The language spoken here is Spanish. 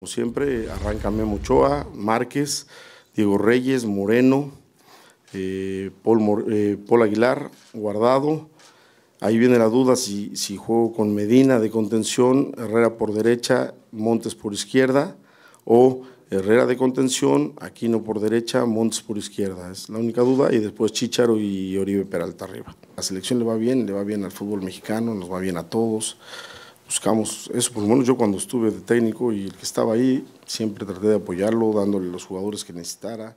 Como siempre, arranca Memo Ochoa, Márquez, Diego Reyes, Moreno, eh, eh, Paul, Aguilar, Guardado. Ahí viene la duda si, si juego con Medina de contención, Herrera por derecha, Montes por izquierda o Herrera de contención, Aquino por derecha, Montes por izquierda. Es la única duda. Y después Chicharo y Oribe Peralta arriba. La selección le va bien, le va bien al fútbol mexicano, nos va bien a todos buscamos eso, por pues lo menos yo cuando estuve de técnico y el que estaba ahí, siempre traté de apoyarlo, dándole los jugadores que necesitara.